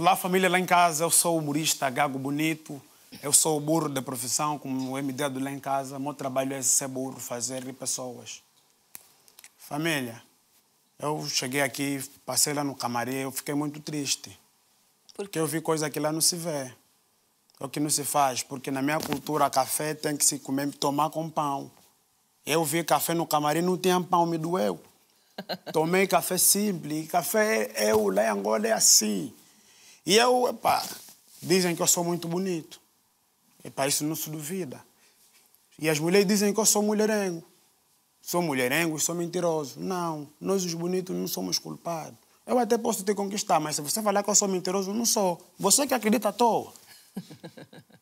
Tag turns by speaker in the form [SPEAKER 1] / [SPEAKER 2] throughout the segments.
[SPEAKER 1] Olá, família lá em casa. Eu sou o humorista Gago Bonito. Eu sou o burro da profissão, como o MD do lá em casa. Meu trabalho é ser burro, fazer rir pessoas. Família, eu cheguei aqui, passei lá no camarim, eu fiquei muito triste. Porque eu vi coisa que lá não se vê. É o que não se faz, porque na minha cultura café tem que se comer, tomar com pão. Eu vi café no camarim, não tinha pão, me doeu. Tomei café simples. Café, eu é, é, lá em Angola é assim. E eu, epá, dizem que eu sou muito bonito. para isso não se duvida. E as mulheres dizem que eu sou mulherengo. Sou mulherengo e sou mentiroso. Não, nós os bonitos não somos culpados. Eu até posso te conquistar, mas se você falar que eu sou mentiroso, não sou. Você que acredita à toa.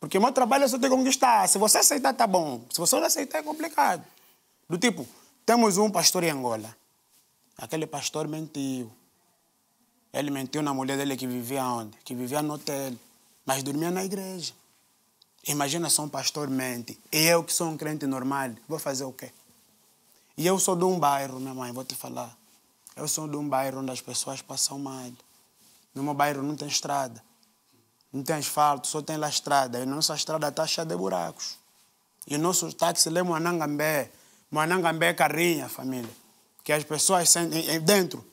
[SPEAKER 1] Porque meu trabalho é só te conquistar. Se você aceitar, tá bom. Se você não aceitar, é complicado. Do tipo, temos um pastor em Angola. Aquele pastor mentiu. Ele mentiu na mulher dele que vivia onde? Que vivia no hotel, mas dormia na igreja. Imagina só um pastor mente. E eu que sou um crente normal, vou fazer o quê? E eu sou de um bairro, minha mãe, vou te falar. Eu sou de um bairro onde as pessoas passam mal. No meu bairro não tem estrada. Não tem asfalto, só tem lá estrada. E nossa estrada está cheia de buracos. E o nosso táxi lê é Moanangambé. Moanangambé é carrinha, família. Que as pessoas sentem, dentro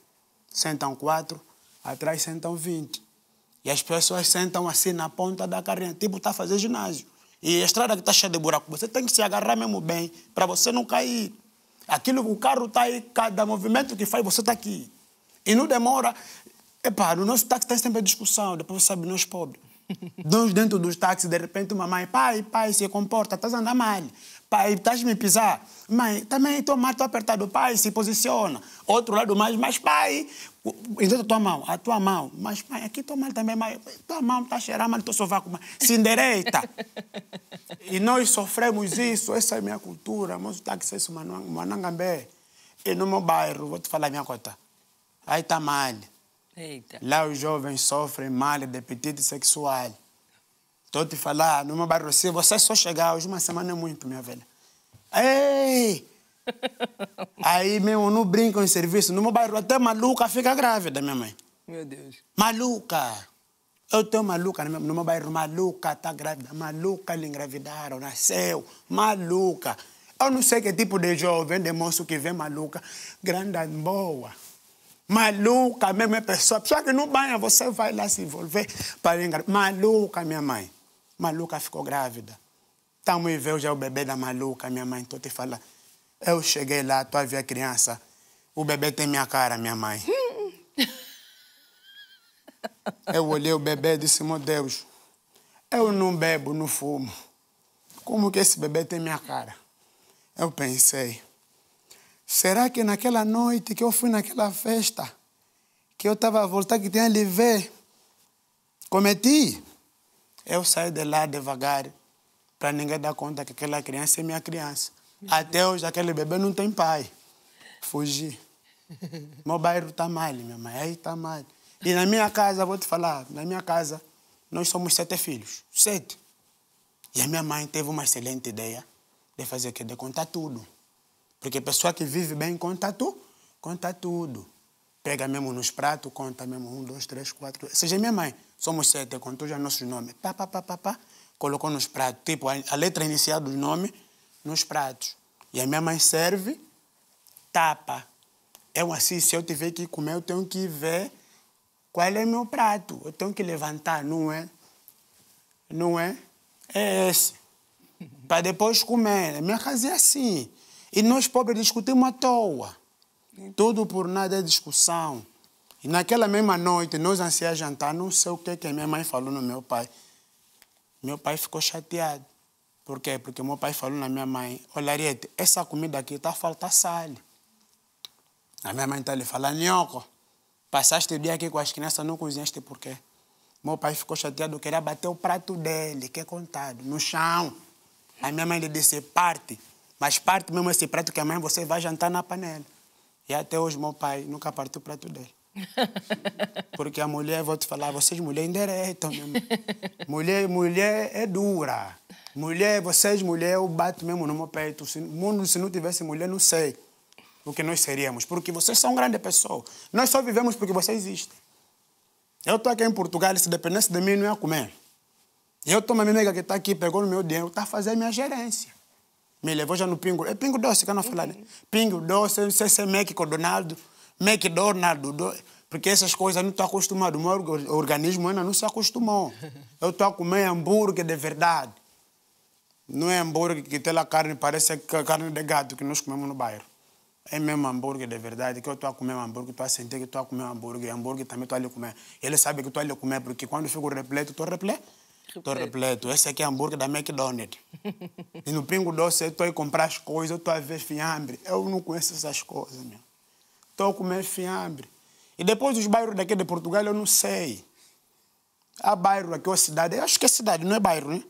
[SPEAKER 1] sentam quatro, atrás sentam 20. E as pessoas sentam assim na ponta da carrinha, tipo está a fazer ginásio. E a estrada que está cheia de buraco, você tem que se agarrar mesmo bem para você não cair. Aquilo, o carro está aí, cada movimento que faz, você está aqui. E não demora. Epá, no nosso táxi tem sempre discussão, depois você sabe, nós pobres dons dentro dos táxis, de repente, uma mãe, pai, pai, se comporta, estás a andar mal. Pai, estás me pisar. Mãe, também estou mal, estou apertado. Pai, se posiciona. Outro lado mais, mas pai, então tua mão, a tua mão. Mas pai, aqui estou mal também, mas tua mão está cheirando mal, estou sovaco, se endereita. e nós sofremos isso, essa é a minha cultura. Mas táxis táxi é isso, manangambé. E no meu bairro, vou te falar a minha conta. Aí está mal. Eita. Lá os jovens sofrem mal de apetite sexual. Estou te falar, numa se você só chegar hoje uma semana é muito, minha velha. Ei! Aí, meu, não brinco em serviço. No meu bairro, até maluca fica grávida, minha mãe. Meu Deus. Maluca! Eu tô maluca no meu bairro. Maluca tá grávida. Maluca lhe engravidaram, nasceu. Maluca. Eu não sei que tipo de jovem, de moço que vem maluca. Grande boa. Maluca mesmo é pessoa. só que não banho você vai lá se envolver para enganar. Maluca, minha mãe. Maluca ficou grávida. Estamos tá, e ver já é o bebê da maluca, minha mãe. Estou te falando. Eu cheguei lá, tu havia criança. O bebê tem minha cara, minha mãe. eu olhei o bebê e disse, meu Deus, eu não bebo, não fumo. Como que esse bebê tem minha cara? Eu pensei, Será que naquela noite que eu fui naquela festa, que eu estava a voltar, que tinha lhe ver, cometi? Eu saí de lá devagar, para ninguém dar conta que aquela criança é minha criança. Até hoje, aquele bebê não tem pai. Fugi. Meu bairro está mal, minha mãe, aí está mal. E na minha casa, vou te falar, na minha casa, nós somos sete filhos. Sete. E a minha mãe teve uma excelente ideia de fazer que de contar tudo. Porque pessoa que vive bem conta tudo. Conta tudo. Pega mesmo nos pratos, conta mesmo um, dois, três, quatro. Seja minha mãe, somos sete, contou já nossos nomes. Pá, pá, pá, pá, pá. Colocou nos pratos. Tipo, a letra inicial dos nomes nos pratos. E a minha mãe serve, tapa. Eu assim, se eu tiver que comer, eu tenho que ver qual é o meu prato. Eu tenho que levantar, não é? Não é? É esse. Para depois comer. A minha casa é assim. E nós pobres discutimos à toa. Tudo por nada é discussão. E naquela mesma noite, nós ansiamos jantar, não sei o que que minha mãe falou no meu pai. Meu pai ficou chateado. Por quê? Porque meu pai falou na minha mãe, olha Ariete, essa comida aqui está falta sal. A minha mãe está lhe falando, Nhoco, passaste o dia aqui com as crianças, não cozinhaste por quê? Meu pai ficou chateado, queria bater o prato dele, que é contado, no chão. A minha mãe lhe disse, parte. Mas parte mesmo esse assim, prato que amanhã é você vai jantar na panela. E até hoje meu pai nunca partiu o prato dele. Porque a mulher, vou te falar, vocês mulheres endereitam mesmo. Mulher, mulher é dura. Mulher, vocês mulher, eu bato mesmo no meu peito. Se, mundo, se não tivesse mulher, não sei o que nós seríamos. Porque vocês são grande pessoa. Nós só vivemos porque vocês existem. Eu estou aqui em Portugal, se dependesse de mim, não ia comer. Eu estou uma amiga que está aqui, pegou no meu dinheiro, está fazendo minha gerência me levou já no pingo. É pingo doce que eu não falar, né? Pingo doce, sei se é Mac com Donaldo, McDonaldo, do... porque essas coisas eu não estou acostumado. O meu organismo ainda não se acostumou. Eu estou a comer hambúrguer de verdade. Não é hambúrguer que tem lá carne, parece carne de gato que nós comemos no bairro. É mesmo hambúrguer de verdade, que eu estou a comer hambúrguer, estou a sentir que estou a comer hambúrguer, hambúrguer também estou a comer. Ele sabe que estou a comer, porque quando eu fico repleto, estou repleto. Estou repleto. Esse aqui é hambúrguer da McDonald's. e no Pingo Doce eu estou a comprar as coisas, eu estou a ver fiambre. Eu não conheço essas coisas, meu. Estou a comer fiambre. E depois dos bairros daqui de Portugal eu não sei. Há bairro aqui, ou cidade. Eu acho que é cidade, não é bairro, né?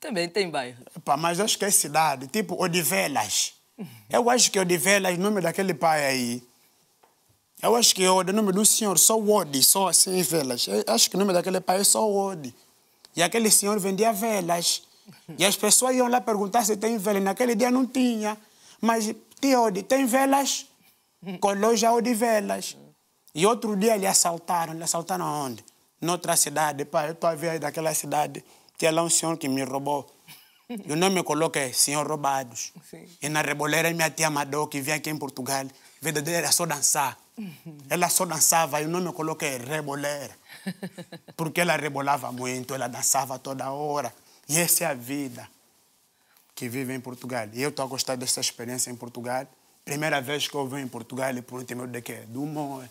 [SPEAKER 1] Também tem bairro. Epa, mas acho que é cidade, tipo Odivelas. Eu acho que Odivelas, é nome daquele pai aí. Eu acho que é o nome do senhor, só Odi, só assim, velas. Eu acho que o nome daquele pai é só Odi. E aquele senhor vendia velas. E as pessoas iam lá perguntar se tem velas, naquele dia não tinha. Mas, tio, tem velas? Com loja de velas. E outro dia lhe assaltaram. Lhe assaltaram onde? Noutra cidade. Para ver daquela cidade. Tinha lá um senhor que me roubou eu não me coloque senhor roubados. Sim. E na reboleira minha tia Madó, que vem aqui em Portugal, verdadeira era só dançar. Ela só dançava, eu não me coloquei reboleira. Porque ela rebolava muito, ela dançava toda hora. E essa é a vida que vive em Portugal. E eu estou a gostar dessa experiência em Portugal. Primeira vez que eu venho em Portugal e por um tema de quê? Do humor.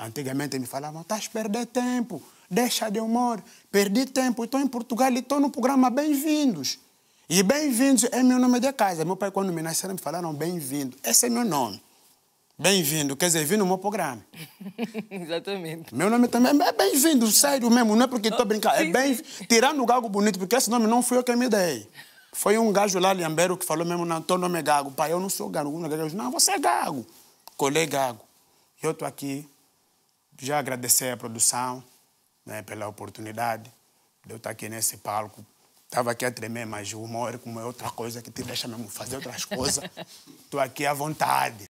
[SPEAKER 1] Antigamente me falavam, estás a perder tempo deixa de humor, perdi tempo, estou em Portugal e estou no programa Bem-vindos. E bem-vindos é meu nome de casa. Meu pai, quando me nasceram, me falaram bem-vindo. Esse é meu nome. Bem-vindo, quer dizer, vim no meu programa. Exatamente. Meu nome também é bem-vindo, sério mesmo, não é porque estou oh, brincando. é bem tirando o Gago Bonito, porque esse nome não fui eu que me dei. Foi um gajo lá, Liambeiro, que falou mesmo, não, teu nome é Gago. Pai, eu não sou Gago. Não, não você é Gago. Colei Gago. Eu estou aqui, já agradecer a produção, né, pela oportunidade de eu estar aqui nesse palco. Estava aqui a tremer, mas o humor, é como é outra coisa que te deixa mesmo fazer outras coisas, estou aqui à vontade.